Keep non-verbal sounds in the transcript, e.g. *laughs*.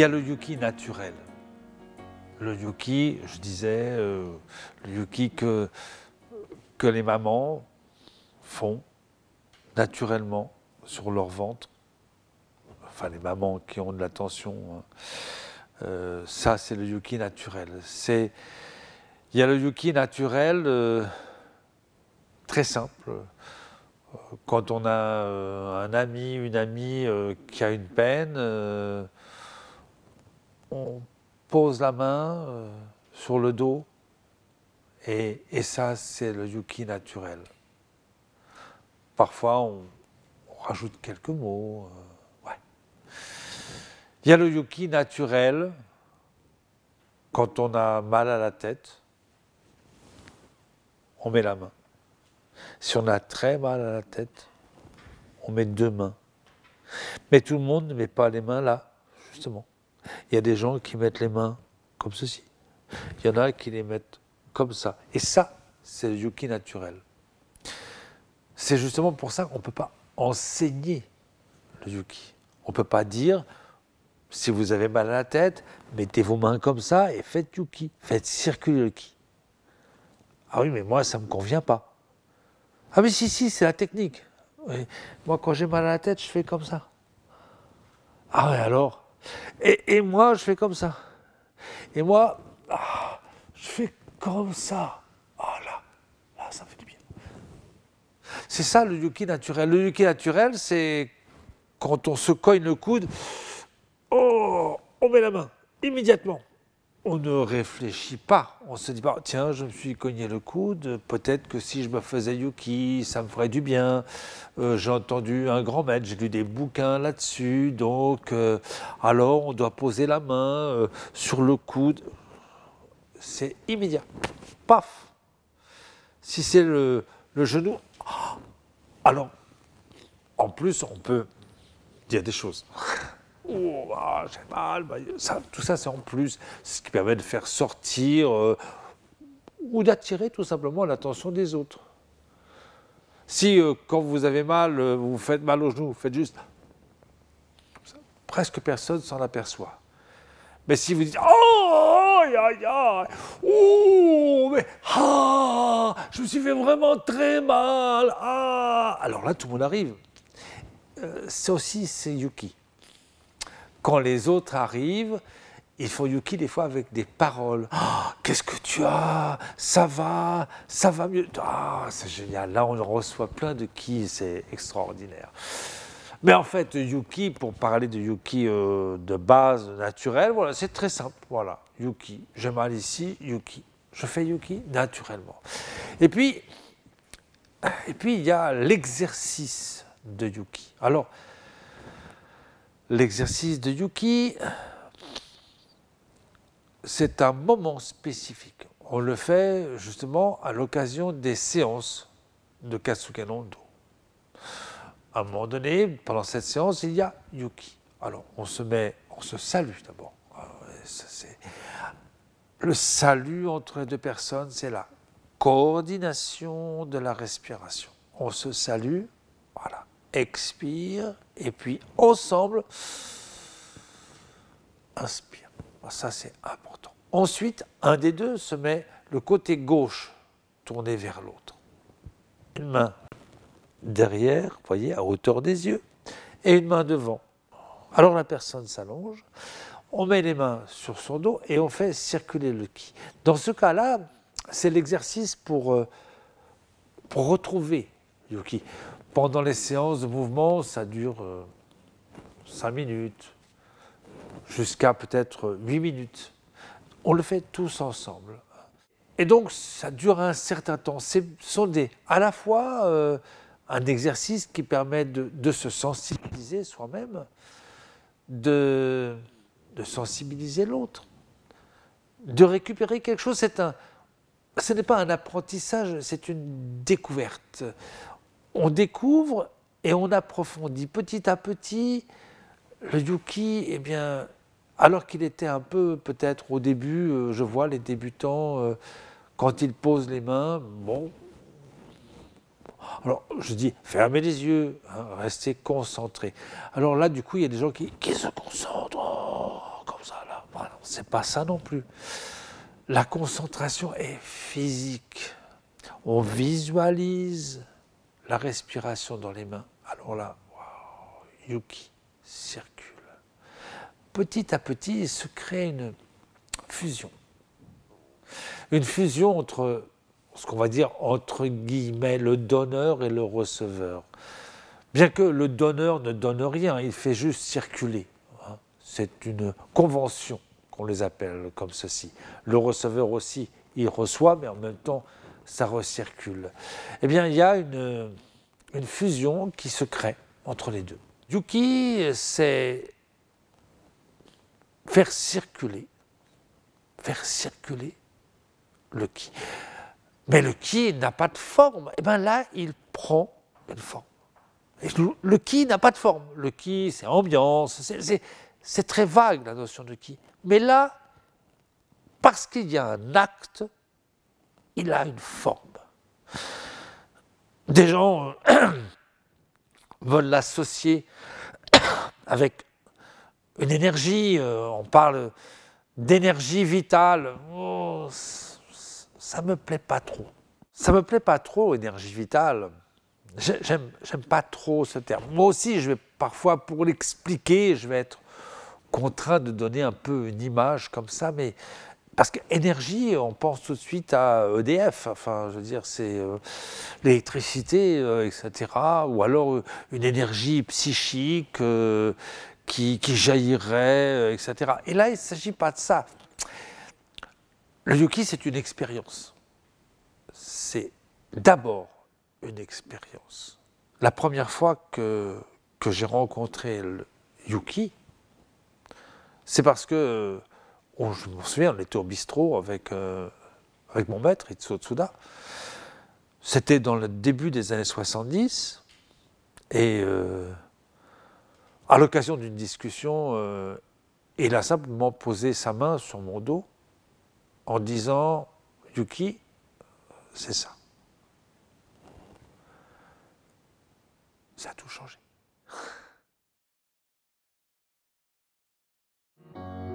Il y a le yuki naturel. Le yuki, je disais, euh, le yuki que, que les mamans font naturellement sur leur ventre. Enfin, les mamans qui ont de l'attention. Hein. Euh, ça, c'est le yuki naturel. C'est, il y a le yuki naturel euh, très simple. Quand on a un ami, une amie qui a une peine, on pose la main euh, sur le dos et, ça, c'est le yuki naturel. Parfois, on, rajoute quelques mots. Euh, Il y a le yuki naturel quand on a mal à la tête. On met la main. Si on a très mal à la tête, on met deux mains. Mais tout le monde ne met pas les mains là, justement. Il y a des gens qui mettent les mains comme ceci. Il y en a qui les mettent comme ça. Et ça, c'est le yuki naturel. C'est justement pour ça qu'on ne peut pas enseigner le yuki. On ne peut pas dire, si vous avez mal à la tête, mettez vos mains comme ça et faites yuki, faites circuler le ki. Ah oui, mais moi, ça ne me convient pas. Ah mais si, si, c'est la technique. Moi, quand j'ai mal à la tête, je fais comme ça. Ah oui, alors et, moi, je fais comme ça. Et moi, ah, je fais comme ça. oh là, ça fait du bien. C'est ça le yuki naturel. Le yuki naturel, c'est quand on se cogne le coude, oh, on met la main immédiatement on ne réfléchit pas. On se dit pas, tiens, je me suis cogné le coude, peut-être que si je me faisais Yuki, ça me ferait du bien. Euh, j'ai entendu un grand maître, j'ai lu des bouquins là-dessus, donc euh, alors on doit poser la main euh, sur le coude. C'est immédiat. Paf Si c'est le genou, ah, alors en plus on peut dire des choses oh, j'ai ah, mal, bah, tout ça c'est en plus, ce qui permet de faire sortir euh, ou d'attirer tout simplement l'attention des autres. Si euh, quand vous avez mal, euh, vous faites mal au genou vous faites juste, presque personne s'en aperçoit. Mais si vous dites, oh, mais, ah, je me suis fait vraiment très mal, ah alors là tout le monde arrive. c'est aussi, c'est Yuki quand les autres arrivent, ils font Yuki des fois avec des paroles. Ah, qu'est-ce que tu as Ça va Ça va mieux Ah, c'est génial. Là, on reçoit plein de qui, c'est extraordinaire. Mais en fait, Yuki, pour parler de Yuki euh, de base naturelle, voilà, c'est très simple. Voilà, Yuki. J'ai mal ici, Yuki. Je fais Yuki naturellement. Et puis, et puis il y a l'exercice de Yuki. Alors, L'exercice de Yuki, c'est un moment spécifique. On le fait justement à l'occasion des séances de Katsukenondo. À un moment donné, pendant cette séance, il y a Yuki. Alors, on se met, on se salue d'abord. Ah le salut entre les deux personnes, c'est la coordination de la respiration. On se salue, voilà, expire, et puis ensemble, inspire. Ah, ça, c'est important. Ensuite, un des deux se met le côté gauche tourné vers l'autre. Une main derrière, vous voyez, à hauteur des yeux, et une main devant. Alors la personne s'allonge, on met les mains sur son dos et on fait circuler le ki. Dans ce cas-là, c'est l'exercice pour, euh, pour retrouver le ki. Pendant les séances de mouvement, ça dure 5 euh, minutes, jusqu'à peut-être 8 minutes. On le fait tous ensemble. Et donc, ça dure un certain temps. Ce sont des, à la fois euh, un exercice qui permet de, se sensibiliser soi-même, de, de sensibiliser l'autre, de récupérer quelque chose. un, ce n'est pas un apprentissage, c'est une découverte on découvre et on approfondit petit à petit le Yuki, eh bien, alors qu'il était un peu, peut-être au début, euh, je vois les débutants, euh, quand ils posent les mains, bon. Alors, je dis, fermez les yeux, hein, restez concentrés. Alors là, du coup, il y a des gens qui, se concentrent, oh, comme ça, là. c'est pas ça non plus. La concentration est physique. On visualise, la respiration dans les mains. Alors là, waouh, Yuki circule. Petit à petit, il se crée une fusion. Une fusion entre ce qu'on va dire entre guillemets le donneur et le receveur. Bien que le donneur ne donne rien, il fait juste circuler. Hein. C'est une convention qu'on les appelle comme ceci. Le receveur aussi, il reçoit, mais en même temps, ça recircule. Eh bien, il y a une, fusion qui se crée entre les deux. Yuki, c'est faire circuler, faire circuler le qui. Mais le qui n'a pas de forme. Eh bien là, il prend une forme. le qui n'a pas de forme. Le qui, c'est ambiance, c'est très vague la notion de qui. Mais là, parce qu'il y a un acte, il a une forme. Des gens euh, *coughs* veulent l'associer *coughs* avec une énergie, euh, on parle d'énergie vitale. Oh, ça me plaît pas trop. Ça me plaît pas trop, énergie vitale. J'aime pas trop ce terme. Moi aussi, je vais parfois, pour l'expliquer, je vais être contraint de donner un peu une image comme ça, mais parce qu'énergie, on pense tout de suite à EDF, enfin, je veux dire, c'est euh, l'électricité, euh, etc. Ou alors euh, une énergie psychique qui, jaillirait, etc. Et là, il ne s'agit pas de ça. Le Yuki, c'est une expérience. C'est d'abord une expérience. La première fois que, que j'ai rencontré le yuki, c'est parce que on, oh, je me souviens, on était bistrot avec, euh, avec mon maître, Itsuo Tsuda. C'était dans le début des années 70, et euh, à l'occasion d'une discussion, euh, il a simplement posé sa main sur mon dos en disant Yuki, c'est ça. Ça a tout changé. *laughs*